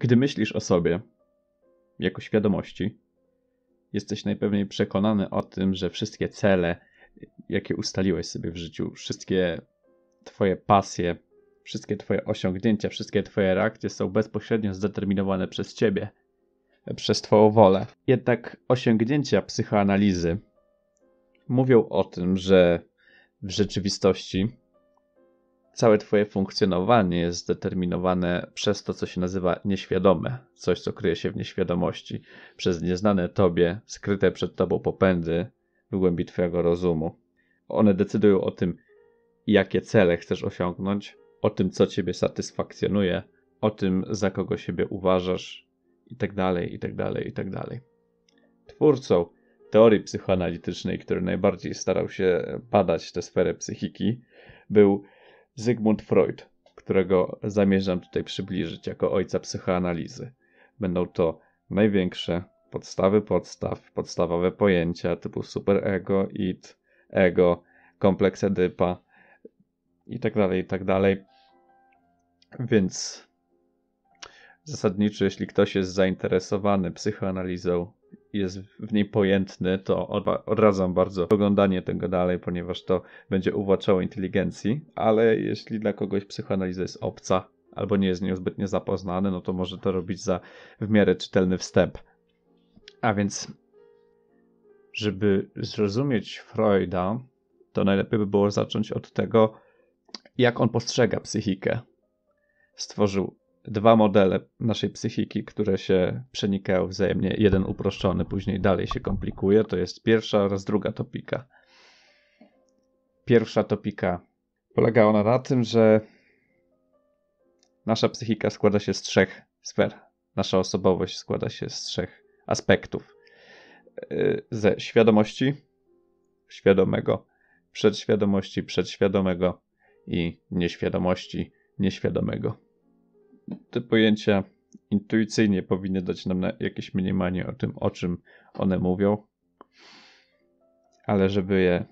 Gdy myślisz o sobie jako świadomości, jesteś najpewniej przekonany o tym, że wszystkie cele, jakie ustaliłeś sobie w życiu, wszystkie Twoje pasje, wszystkie Twoje osiągnięcia, wszystkie Twoje reakcje są bezpośrednio zdeterminowane przez Ciebie, przez Twoją wolę. Jednak osiągnięcia psychoanalizy mówią o tym, że w rzeczywistości całe Twoje funkcjonowanie jest zdeterminowane przez to, co się nazywa nieświadome, coś, co kryje się w nieświadomości, przez nieznane Tobie, skryte przed Tobą popędy w głębi Twojego rozumu. One decydują o tym, jakie cele chcesz osiągnąć, o tym, co Ciebie satysfakcjonuje, o tym, za kogo siebie uważasz, itd., itd., itd. Twórcą teorii psychoanalitycznej, który najbardziej starał się badać tę sferę psychiki, był Zygmunt Freud, którego zamierzam tutaj przybliżyć jako ojca psychoanalizy. Będą to największe podstawy podstaw, podstawowe pojęcia typu superego, id, ego, kompleks Edypa i tak dalej, i tak dalej. Więc zasadniczo, jeśli ktoś jest zainteresowany psychoanalizą jest w niej pojętny, to odradzam bardzo oglądanie tego dalej, ponieważ to będzie uwłaczało inteligencji, ale jeśli dla kogoś psychoanaliza jest obca albo nie jest nią zbytnio zapoznany, no to może to robić za w miarę czytelny wstęp. A więc, żeby zrozumieć Freuda, to najlepiej by było zacząć od tego, jak on postrzega psychikę. Stworzył dwa modele naszej psychiki, które się przenikają wzajemnie. Jeden uproszczony, później dalej się komplikuje. To jest pierwsza oraz druga topika. Pierwsza topika polega ona na tym, że nasza psychika składa się z trzech sfer. Nasza osobowość składa się z trzech aspektów. Yy, ze świadomości świadomego, przedświadomości przedświadomego i nieświadomości nieświadomego te pojęcia intuicyjnie powinny dać nam jakieś mniemanie o tym, o czym one mówią, ale żeby je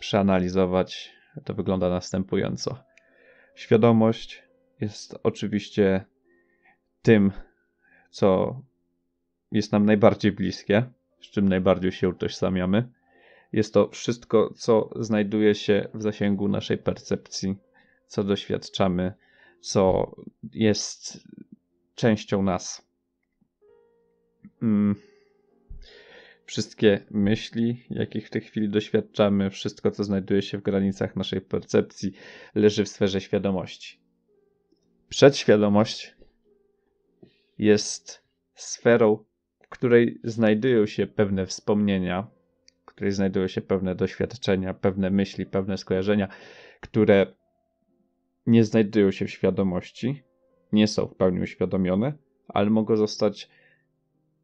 przeanalizować, to wygląda następująco. Świadomość jest oczywiście tym, co jest nam najbardziej bliskie, z czym najbardziej się utożsamiamy. Jest to wszystko, co znajduje się w zasięgu naszej percepcji, co doświadczamy, co jest częścią nas. Mm. Wszystkie myśli, jakich w tej chwili doświadczamy, wszystko, co znajduje się w granicach naszej percepcji, leży w sferze świadomości. Przedświadomość jest sferą, w której znajdują się pewne wspomnienia, w której znajdują się pewne doświadczenia, pewne myśli, pewne skojarzenia, które nie znajdują się w świadomości, nie są w pełni uświadomione, ale mogą zostać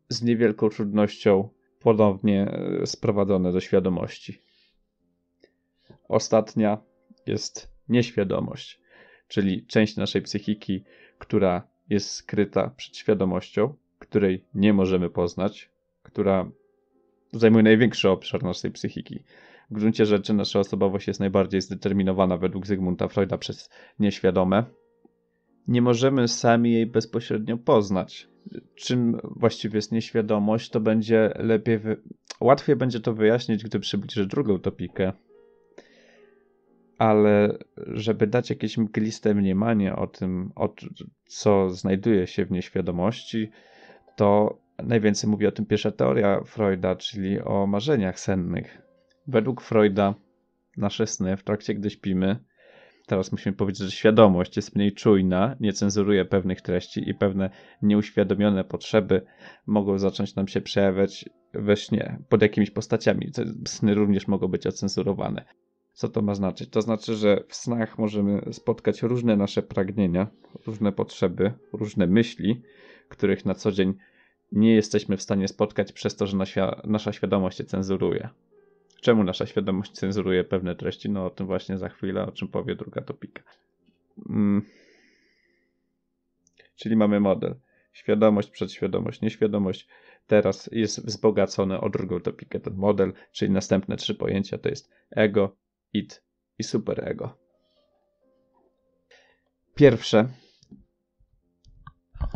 z niewielką trudnością ponownie e, sprowadzone do świadomości. Ostatnia jest nieświadomość, czyli część naszej psychiki, która jest skryta przed świadomością, której nie możemy poznać, która zajmuje największy obszar naszej psychiki. W gruncie rzeczy nasza osobowość jest najbardziej zdeterminowana według Zygmunta Freuda przez nieświadome. Nie możemy sami jej bezpośrednio poznać. Czym właściwie jest nieświadomość, to będzie lepiej, wy... łatwiej będzie to wyjaśnić, gdy przybliżę drugą topikę. Ale żeby dać jakieś mgliste mniemanie o tym, o co znajduje się w nieświadomości, to najwięcej mówi o tym pierwsza teoria Freuda, czyli o marzeniach sennych według Freuda nasze sny w trakcie gdy śpimy, teraz musimy powiedzieć, że świadomość jest mniej czujna, nie cenzuruje pewnych treści i pewne nieuświadomione potrzeby mogą zacząć nam się przejawiać we śnie pod jakimiś postaciami. Te sny również mogą być ocenzurowane. Co to ma znaczyć? To znaczy, że w snach możemy spotkać różne nasze pragnienia, różne potrzeby, różne myśli, których na co dzień nie jesteśmy w stanie spotkać przez to, że nasza, nasza świadomość je cenzuruje. Czemu nasza świadomość cenzuruje pewne treści? No o tym właśnie za chwilę, o czym powie druga topika. Mm. Czyli mamy model. Świadomość, przedświadomość, nieświadomość. Teraz jest wzbogacony o drugą topikę ten model, czyli następne trzy pojęcia to jest ego, it i superego. Pierwsze,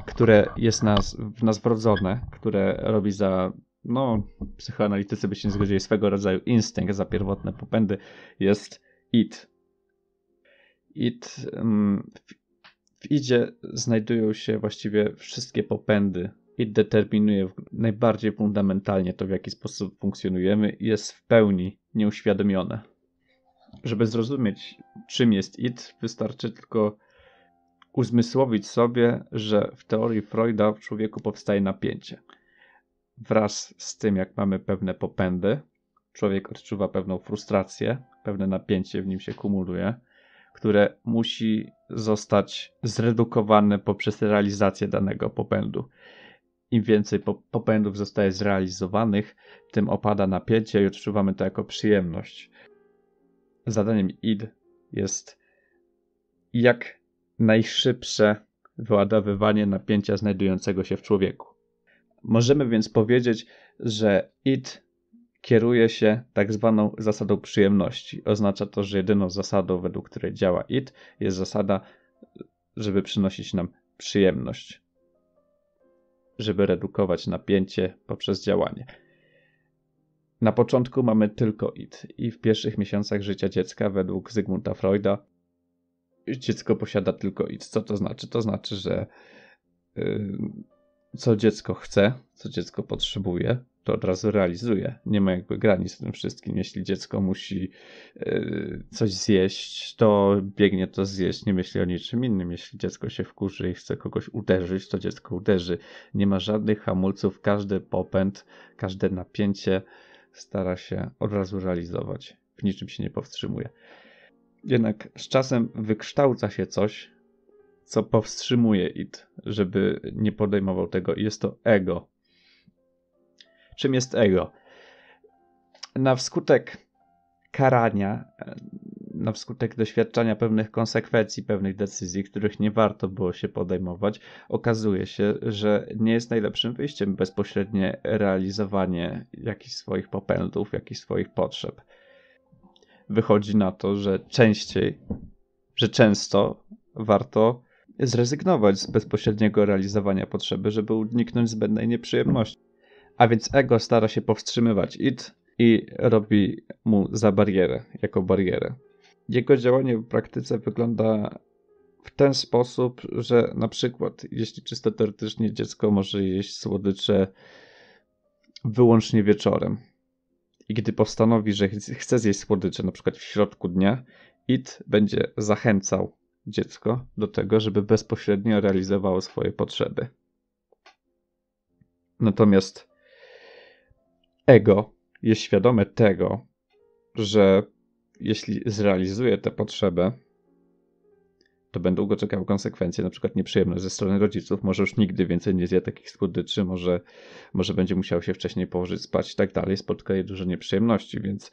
które jest nas, w nas wrodzone, które robi za no, psychoanalitycy by się nie zgodzili, swego rodzaju instynkt za pierwotne popędy jest id. Id um, mm, w idzie znajdują się właściwie wszystkie popędy. Id determinuje najbardziej fundamentalnie to, w jaki sposób funkcjonujemy i jest w pełni nieuświadomione. Żeby zrozumieć, czym jest id, wystarczy tylko uzmysłowić sobie, że w teorii Freuda w człowieku powstaje napięcie wraz z tym, jak mamy pewne popędy, człowiek odczuwa pewną frustrację, pewne napięcie w nim się kumuluje, które musi zostać zredukowane poprzez realizację danego popędu. Im więcej popędów zostaje zrealizowanych, tym opada napięcie i odczuwamy to jako przyjemność. Zadaniem id jest jak najszybsze wyładowywanie napięcia znajdującego się w człowieku. Możemy więc powiedzieć, że it kieruje się tak zwaną zasadą przyjemności. Oznacza to, że jedyną zasadą, według której działa it, jest zasada, żeby przynosić nam przyjemność, żeby redukować napięcie poprzez działanie. Na początku mamy tylko it i w pierwszych miesiącach życia dziecka, według Zygmunta Freuda, dziecko posiada tylko it. Co to znaczy? To znaczy, że y, co dziecko chce, co dziecko potrzebuje, to od razu realizuje. Nie ma jakby granic w tym wszystkim. Jeśli dziecko musi e, coś zjeść, to biegnie to zjeść, nie myśli o niczym innym. Jeśli dziecko się wkurzy i chce kogoś uderzyć, to dziecko uderzy. Nie ma żadnych hamulców, każdy popęd, każde napięcie stara się od razu realizować. W niczym się nie powstrzymuje. Jednak z czasem wykształca się coś, co powstrzymuje It, żeby nie podejmował tego. Jest to ego. Czym jest ego? Na wskutek karania, na wskutek doświadczania pewnych konsekwencji, pewnych decyzji, których nie warto było się podejmować, okazuje się, że nie jest najlepszym wyjściem bezpośrednie realizowanie jakichś swoich popędów, jakichś swoich potrzeb. Wychodzi na to, że częściej, że często warto zrezygnować z bezpośredniego realizowania potrzeby, żeby uniknąć zbędnej nieprzyjemności. A więc ego stara się powstrzymywać id i robi mu za barierę, jako barierę. Jego działanie w praktyce wygląda w ten sposób, że na przykład, jeśli czysto teoretycznie dziecko może jeść słodycze wyłącznie wieczorem, i gdy postanowi, że chce zjeść słodycze na przykład w środku dnia, it będzie zachęcał dziecko do tego, żeby bezpośrednio realizowało swoje potrzeby. Natomiast ego jest świadome tego, że jeśli zrealizuje tę potrzebę, to będą go czekały konsekwencje, na przykład nieprzyjemność ze strony rodziców, może już nigdy więcej nie zje takich słodyczy, może, może będzie musiał się wcześniej położyć spać i tak dalej, spotka je dużo nieprzyjemności, więc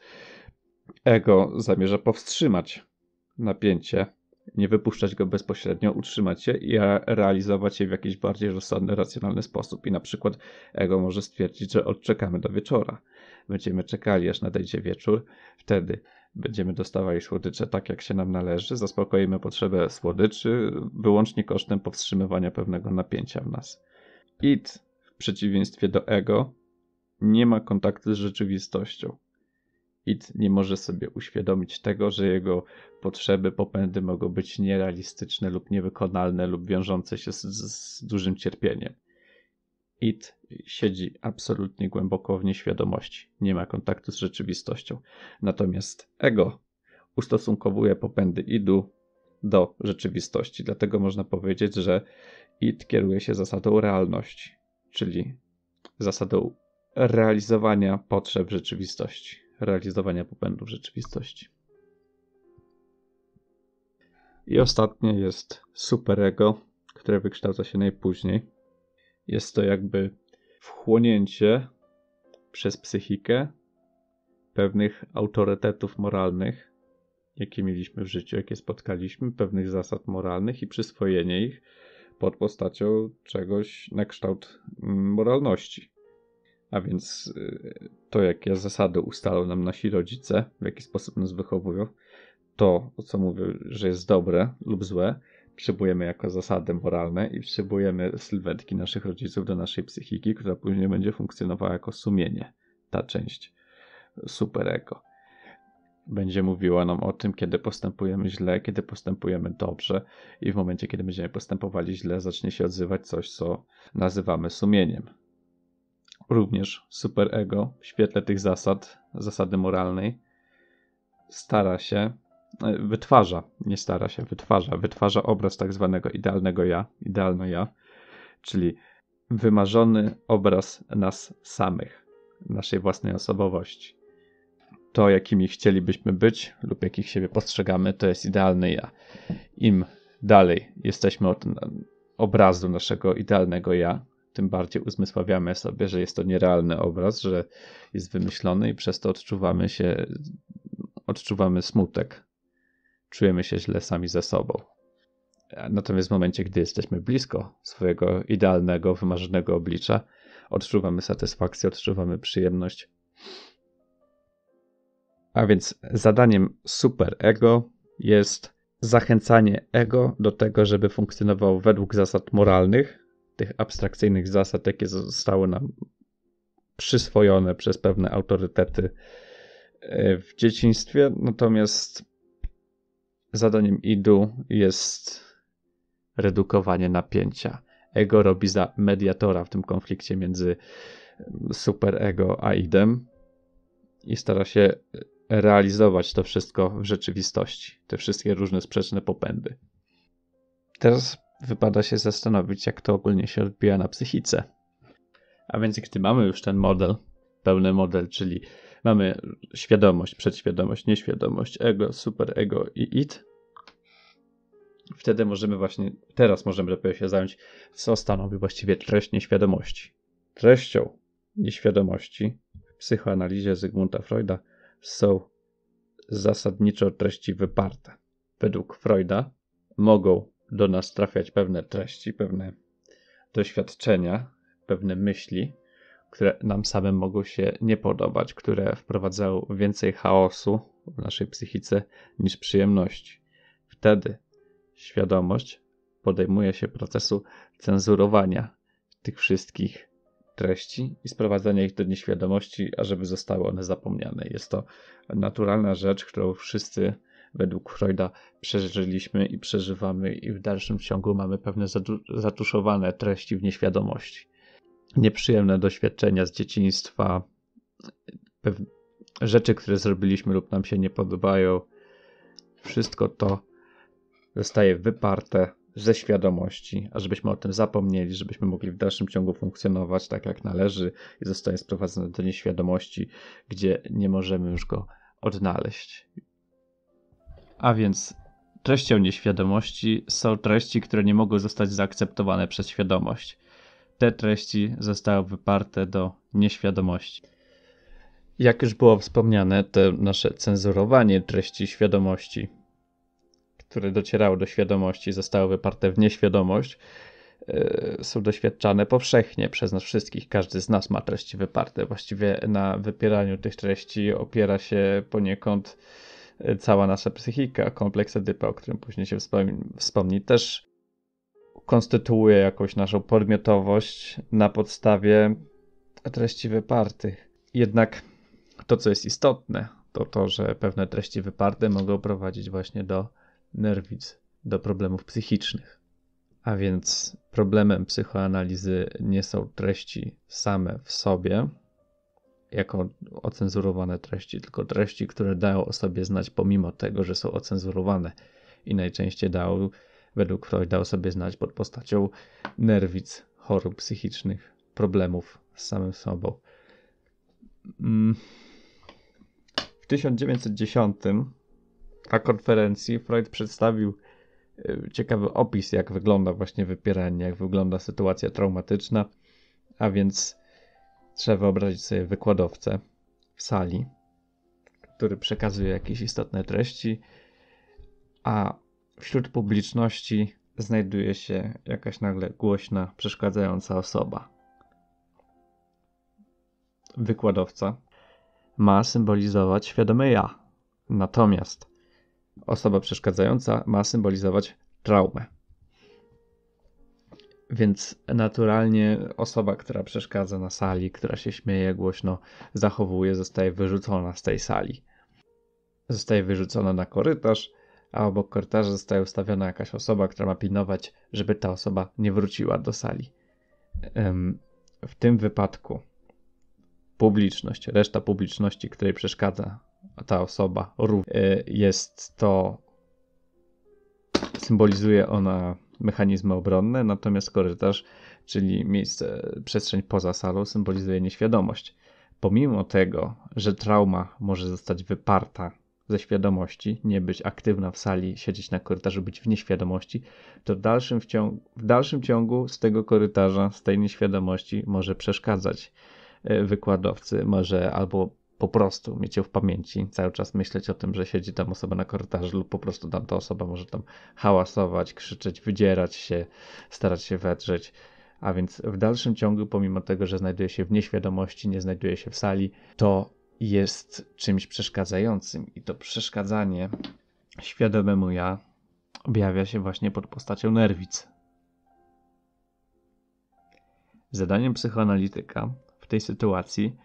ego zamierza powstrzymać napięcie nie wypuszczać go bezpośrednio, utrzymać się i realizować je w jakiś bardziej rozsądny, racjonalny sposób. I na przykład ego może stwierdzić, że odczekamy do wieczora. Będziemy czekali, aż nadejdzie wieczór, wtedy będziemy dostawali słodycze tak, jak się nam należy, zaspokoimy potrzebę słodyczy wyłącznie kosztem powstrzymywania pewnego napięcia w nas. It, w przeciwieństwie do ego, nie ma kontaktu z rzeczywistością. Id nie może sobie uświadomić tego, że jego potrzeby, popędy mogą być nierealistyczne lub niewykonalne lub wiążące się z, z dużym cierpieniem. It siedzi absolutnie głęboko w nieświadomości, nie ma kontaktu z rzeczywistością. Natomiast ego ustosunkowuje popędy idu do rzeczywistości, dlatego można powiedzieć, że it kieruje się zasadą realności, czyli zasadą realizowania potrzeb rzeczywistości realizowania popędu w rzeczywistości. I ostatnie jest superego, które wykształca się najpóźniej. Jest to jakby wchłonięcie przez psychikę pewnych autorytetów moralnych, jakie mieliśmy w życiu, jakie spotkaliśmy, pewnych zasad moralnych i przyswojenie ich pod postacią czegoś na kształt moralności. A więc y, to, jakie zasady ustalą nam nasi rodzice, w jaki sposób nas wychowują, to, co mówię, że jest dobre lub złe, przybujemy jako zasady moralne i przybujemy sylwetki naszych rodziców do naszej psychiki, która później będzie funkcjonowała jako sumienie, ta część superego. Będzie mówiła nam o tym, kiedy postępujemy źle, kiedy postępujemy dobrze, i w momencie, kiedy będziemy postępowali źle, zacznie się odzywać coś, co nazywamy sumieniem również superego w świetle tych zasad, zasady moralnej, stara się, e, wytwarza, nie stara się, wytwarza, wytwarza obraz tak zwanego idealnego ja, idealno ja, czyli wymarzony obraz nas samych, naszej własnej osobowości. To, jakimi chcielibyśmy być lub jakich siebie postrzegamy, to jest idealny ja. Im dalej jesteśmy od obrazu naszego idealnego ja, tym bardziej uzmysławiamy sobie, że jest to nierealny obraz, że jest wymyślony i przez to odczuwamy się, odczuwamy smutek. Czujemy się źle sami ze sobą. Natomiast w momencie, gdy jesteśmy blisko swojego idealnego, wymarzonego oblicza, odczuwamy satysfakcję, odczuwamy przyjemność. A więc zadaniem super ego jest zachęcanie ego do tego, żeby funkcjonował według zasad moralnych, tych abstrakcyjnych zasad, jakie zostały nam przyswojone przez pewne autorytety e, w dzieciństwie. Natomiast zadaniem IDU jest redukowanie napięcia. Ego robi za mediatora w tym konflikcie między e, superego a idem i stara się realizować to wszystko w rzeczywistości, te wszystkie różne sprzeczne popędy. Teraz wypada się zastanowić, jak to ogólnie się odbija na psychice. A więc, gdy mamy już ten model, pełny model, czyli mamy świadomość, przedświadomość, nieświadomość, ego, superego i it, wtedy możemy właśnie, teraz możemy dopiero się zająć, co stanowi właściwie treść nieświadomości. Treścią nieświadomości w psychoanalizie Zygmunta Freuda są zasadniczo treści wyparte. Według Freuda mogą do nas trafiać pewne treści, pewne doświadczenia, pewne myśli, które nam samym mogą się nie podobać, które wprowadzają więcej chaosu w naszej psychice niż przyjemności. Wtedy świadomość podejmuje się procesu cenzurowania tych wszystkich treści i sprowadzania ich do nieświadomości, ażeby zostały one zapomniane. Jest to naturalna rzecz, którą wszyscy według Freuda przeżyliśmy i przeżywamy i w dalszym ciągu mamy pewne zatuszowane treści w nieświadomości. Nieprzyjemne doświadczenia z dzieciństwa, rzeczy, które zrobiliśmy lub nam się nie podobają, wszystko to zostaje wyparte ze świadomości, a żebyśmy o tym zapomnieli, żebyśmy mogli w dalszym ciągu funkcjonować tak jak należy i zostaje sprowadzone do nieświadomości, gdzie nie możemy już go odnaleźć. A więc treścią nieświadomości są treści, które nie mogą zostać zaakceptowane przez świadomość. Te treści zostały wyparte do nieświadomości. Jak już było wspomniane, to nasze cenzurowanie treści świadomości, które docierały do świadomości, zostały wyparte w nieświadomość, e, są doświadczane powszechnie przez nas wszystkich. Każdy z nas ma treści wyparte. Właściwie na wypieraniu tych treści opiera się poniekąd Y, cała nasza psychika. Kompleks Edypa, o którym później się wspomni, wspomni też konstytuuje jakąś naszą podmiotowość na podstawie treści wypartych. Jednak to, co jest istotne, to to, że pewne treści wyparte mogą prowadzić właśnie do nerwic, do problemów psychicznych. A więc problemem psychoanalizy nie są treści same w sobie, jako ocenzurowane treści, tylko treści, które dają o sobie znać pomimo tego, że są ocenzurowane i najczęściej dał, według Freud dał sobie znać pod postacią nerwic, chorób psychicznych, problemów z samym sobą. Mm. W 1910 na konferencji Freud przedstawił y, ciekawy opis, jak wygląda właśnie wypieranie, jak wygląda sytuacja traumatyczna, a więc Trzeba wyobrazić sobie wykładowcę w sali, który przekazuje jakieś istotne treści, a wśród publiczności znajduje się jakaś nagle głośna, przeszkadzająca osoba. Wykładowca ma symbolizować świadome ja, natomiast osoba przeszkadzająca ma symbolizować traumę. Więc naturalnie osoba, która przeszkadza na sali, która się śmieje głośno, zachowuje, zostaje wyrzucona z tej sali. Zostaje wyrzucona na korytarz, a obok korytarza zostaje ustawiona jakaś osoba, która ma pilnować, żeby ta osoba nie wróciła do sali. W tym wypadku publiczność, reszta publiczności, której przeszkadza ta osoba, y, jest to. symbolizuje ona mechanizmy obronne, natomiast korytarz, czyli miejsce, przestrzeń poza salą, symbolizuje nieświadomość. Pomimo tego, że trauma może zostać wyparta ze świadomości, nie być aktywna w sali, siedzieć na korytarzu, być w nieświadomości, to w dalszym, w dalszym ciągu z tego korytarza, z tej nieświadomości może przeszkadzać e, wykładowcy, może albo po prostu mieć ją w pamięci, cały czas myśleć o tym, że siedzi tam osoba na korytarzu lub po prostu tam ta osoba może tam hałasować, krzyczeć, wydzierać się, starać się wedrzeć. A więc w dalszym ciągu, pomimo tego, że znajduje się w nieświadomości, nie znajduje się w sali, to jest czymś przeszkadzającym i to przeszkadzanie świadomemu ja objawia się właśnie pod postacią nerwic. Zadaniem psychoanalityka w tej sytuacji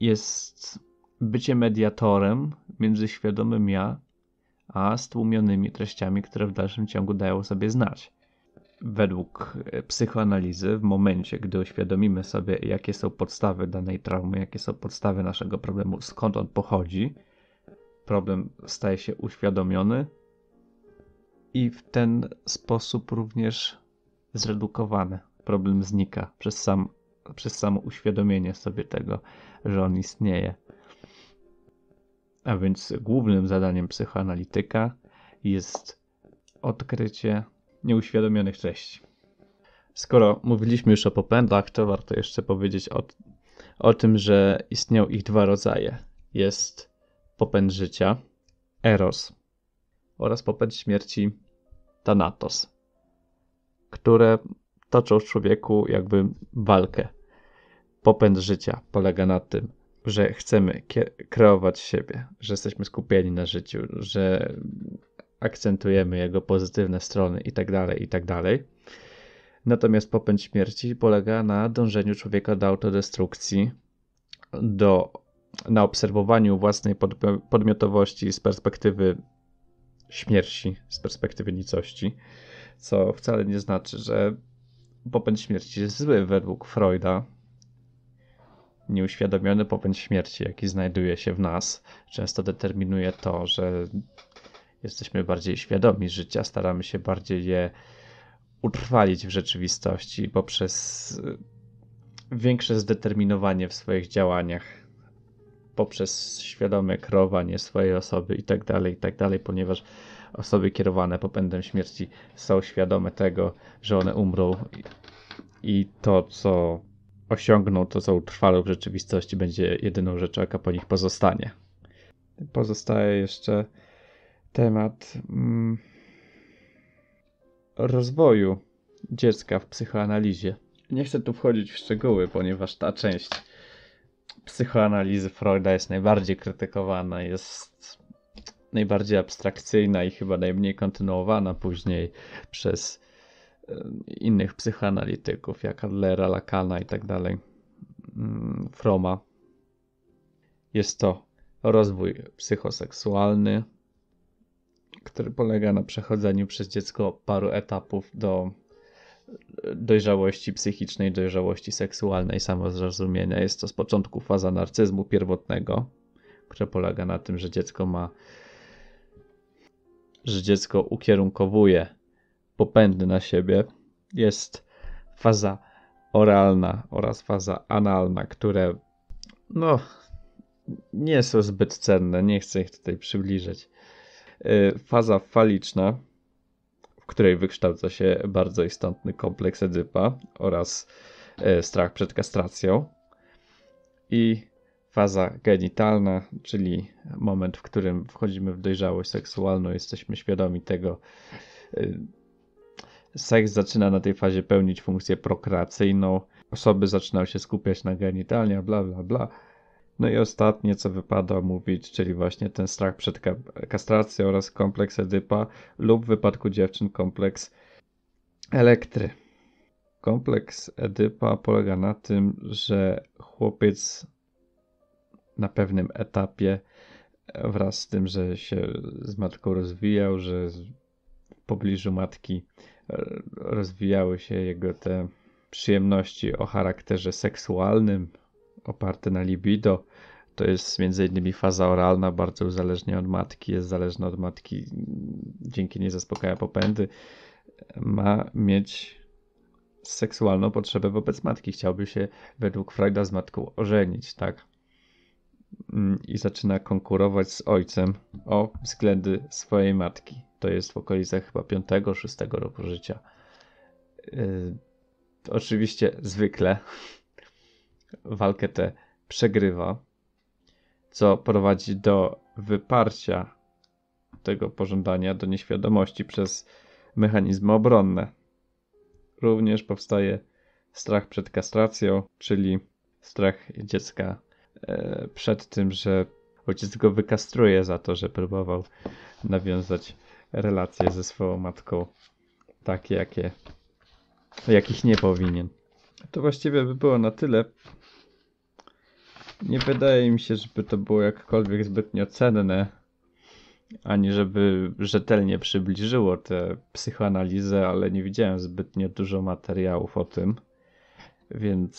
jest bycie mediatorem między świadomym ja a stłumionymi treściami, które w dalszym ciągu dają sobie znać. Według e, psychoanalizy, w momencie, gdy uświadomimy sobie, jakie są podstawy danej traumy, jakie są podstawy naszego problemu, skąd on pochodzi, problem staje się uświadomiony i w ten sposób również zredukowany. Problem znika przez, sam, przez samo uświadomienie sobie tego, że on istnieje. A więc głównym zadaniem psychoanalityka jest odkrycie nieuświadomionych treści. Skoro mówiliśmy już o popędach, to warto jeszcze powiedzieć o, o tym, że istnieją ich dwa rodzaje. Jest popęd życia, eros, oraz popęd śmierci, thanatos, które toczą w człowieku jakby walkę. Popęd życia polega na tym, że chcemy kreować siebie, że jesteśmy skupieni na życiu, że akcentujemy jego pozytywne strony itd., tak itd. Tak Natomiast popęd śmierci polega na dążeniu człowieka do autodestrukcji, do, na obserwowaniu własnej podmiotowości z perspektywy śmierci, z perspektywy nicości, co wcale nie znaczy, że popęd śmierci jest zły według Freuda, Nieuświadomiony popęd śmierci, jaki znajduje się w nas, często determinuje to, że jesteśmy bardziej świadomi życia, staramy się bardziej je utrwalić w rzeczywistości poprzez y, większe zdeterminowanie w swoich działaniach, poprzez świadome kreowanie swojej osoby itd., tak itd., tak ponieważ osoby kierowane popędem śmierci są świadome tego, że one umrą i to, co osiągną to, co utrwalą w rzeczywistości, będzie jedyną rzeczą, jaka po nich pozostanie. Pozostaje jeszcze temat mm, rozwoju dziecka w psychoanalizie. Nie chcę tu wchodzić w szczegóły, ponieważ ta część psychoanalizy Freuda jest najbardziej krytykowana, jest najbardziej abstrakcyjna i chyba najmniej kontynuowana później przez Y, innych psychoanalityków, jak Adlera, Lakana i tak dalej, mm, Froma. Jest to rozwój psychoseksualny, który polega na przechodzeniu przez dziecko paru etapów do dojrzałości psychicznej, dojrzałości seksualnej, samozrozumienia. Jest to z początku faza narcyzmu pierwotnego, która polega na tym, że dziecko ma, że dziecko ukierunkowuje popędy na siebie. Jest faza oralna oraz faza analna, które no nie są zbyt cenne, nie chcę ich tutaj przybliżyć. Y, faza faliczna, w której wykształca się bardzo istotny kompleks Edypa oraz y, strach przed kastracją. I faza genitalna, czyli moment, w którym wchodzimy w dojrzałość seksualną, jesteśmy świadomi tego, y, Seks zaczyna na tej fazie pełnić funkcję prokreacyjną, osoby zaczynają się skupiać na genitaliach, bla, bla, bla. No i ostatnie, co wypada mówić, czyli właśnie ten strach przed kastracją oraz kompleks Edypa lub w wypadku dziewczyn kompleks Elektry. Kompleks Edypa polega na tym, że chłopiec na pewnym etapie wraz z tym, że się z matką rozwijał, że pobliżu matki e, rozwijały się jego te przyjemności o charakterze seksualnym, oparte na libido. To jest między innymi faza oralna, bardzo uzależniona od matki, jest zależna od matki, dzięki niej zaspokaja popędy. Ma mieć seksualną potrzebę wobec matki. Chciałby się według Freuda z matką ożenić, tak? Mm, I zaczyna konkurować z ojcem o względy swojej matki to jest w okolicach chyba 5-6 roku życia. Yy, oczywiście zwykle walkę tę przegrywa, co prowadzi do wyparcia tego pożądania do nieświadomości przez mechanizmy obronne. Również powstaje strach przed kastracją, czyli strach dziecka e, przed tym, że ojciec go wykastruje za to, że próbował nawiązać relacje ze swoją matką takie, jakie, jakich nie powinien. To właściwie by było na tyle. Nie wydaje mi się, żeby to było jakkolwiek zbytnio cenne, ani żeby rzetelnie przybliżyło tę psychoanalizę, ale nie widziałem zbytnio dużo materiałów o tym, więc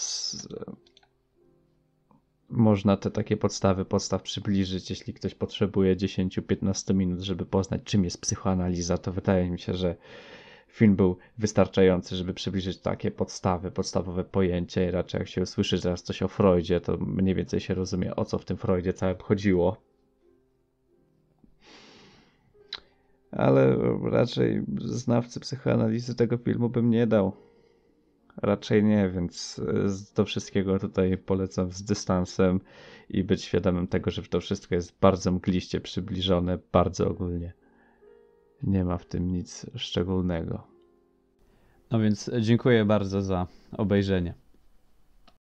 można te takie podstawy podstaw przybliżyć, jeśli ktoś potrzebuje 10-15 minut, żeby poznać, czym jest psychoanaliza, to wydaje mi się, że film był wystarczający, żeby przybliżyć takie podstawy, podstawowe pojęcie. I raczej jak się usłyszy zaraz coś o Freudzie, to mniej więcej się rozumie, o co w tym Freudzie całym chodziło. Ale raczej znawcy psychoanalizy tego filmu bym nie dał raczej nie, więc e, do wszystkiego tutaj polecam z dystansem i być świadomym tego, że to wszystko jest bardzo mgliście przybliżone, bardzo ogólnie. Nie ma w tym nic szczególnego. No więc e, dziękuję bardzo za obejrzenie.